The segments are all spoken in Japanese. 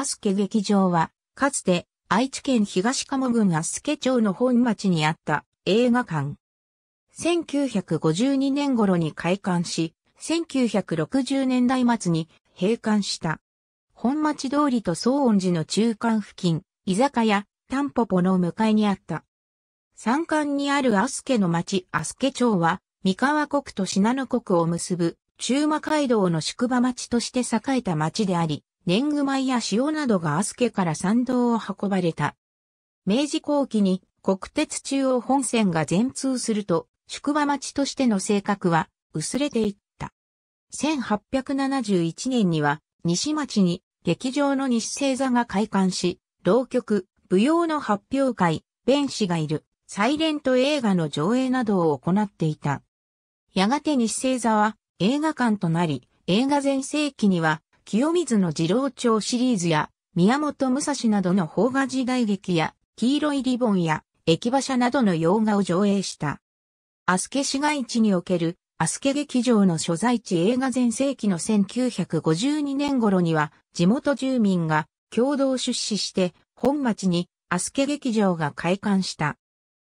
アスケ劇場は、かつて愛知県東鴨郡アスケ町の本町にあった映画館。1952年頃に開館し、1960年代末に閉館した。本町通りと総音寺の中間付近、居酒屋、タンポポの向かいにあった。山間にあるアスケの町アスケ町は、三河国と信濃国を結ぶ中馬街道の宿場町として栄えた町であり、年貢米や塩などがアスケから山道を運ばれた。明治後期に国鉄中央本線が全通すると、宿場町としての性格は薄れていった。1871年には西町に劇場の西星座が開館し、浪曲、舞踊の発表会、弁士がいる、サイレント映画の上映などを行っていた。やがて西星座は映画館となり、映画全盛期には清水の二郎町シリーズや、宮本武蔵などの邦画時代劇や、黄色いリボンや、駅馬車などの洋画を上映した。アスケ市街地における、アスケ劇場の所在地映画全盛期の1952年頃には、地元住民が共同出資して、本町にアスケ劇場が開館した。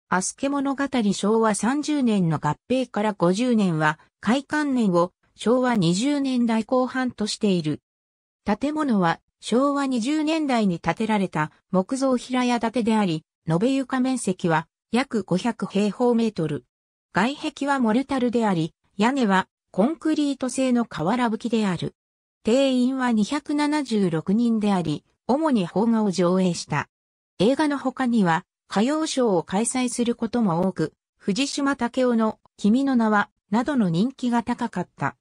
アスケ物語昭和30年の合併から50年は、開館年を昭和20年代後半としている。建物は昭和20年代に建てられた木造平屋建てであり、延べ床面積は約500平方メートル。外壁はモルタルであり、屋根はコンクリート製の瓦吹きである。定員は276人であり、主に邦画を上映した。映画の他には、歌謡ショーを開催することも多く、藤島武雄の君の名は、などの人気が高かった。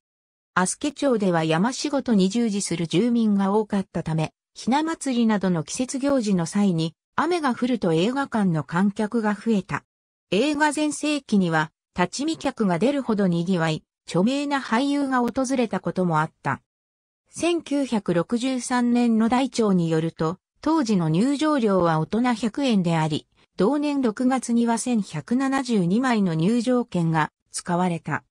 アスケ町では山仕事に従事する住民が多かったため、ひな祭りなどの季節行事の際に、雨が降ると映画館の観客が増えた。映画全盛期には、立ち見客が出るほど賑わい、著名な俳優が訪れたこともあった。1963年の大町によると、当時の入場料は大人100円であり、同年6月には1172枚の入場券が使われた。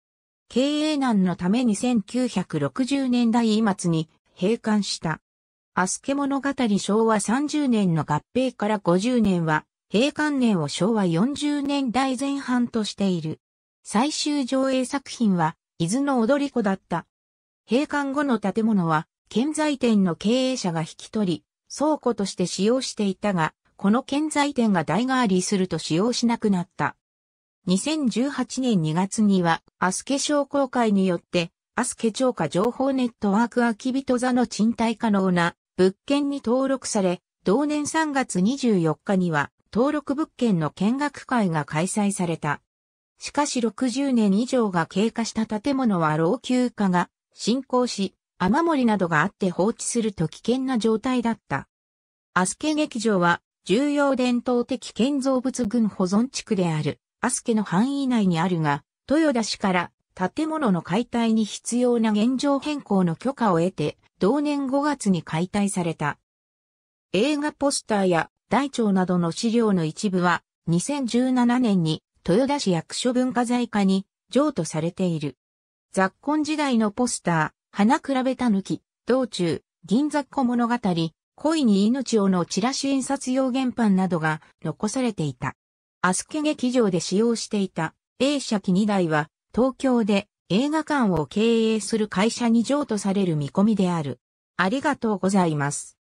経営難のために1960年代末に閉館した。アスケ物語昭和30年の合併から50年は、閉館年を昭和40年代前半としている。最終上映作品は、伊豆の踊り子だった。閉館後の建物は、建材店の経営者が引き取り、倉庫として使用していたが、この建材店が代替わりすると使用しなくなった。2018年2月には、アスケ商工会によって、アスケ超過情報ネットワーク秋人座の賃貸可能な物件に登録され、同年3月24日には登録物件の見学会が開催された。しかし60年以上が経過した建物は老朽化が進行し、雨漏りなどがあって放置すると危険な状態だった。アスケ劇場は重要伝統的建造物群保存地区であるアスケの範囲内にあるが、豊田市から建物の解体に必要な現状変更の許可を得て、同年5月に解体された。映画ポスターや大腸などの資料の一部は、2017年に豊田市役所文化財課に譲渡されている。雑婚時代のポスター、花比べたぬき、道中、銀雑魚物語、恋に命をのチラシ印刷用原版などが残されていた。アスケ劇場で使用していた A 社機2台は東京で映画館を経営する会社に譲渡される見込みである。ありがとうございます。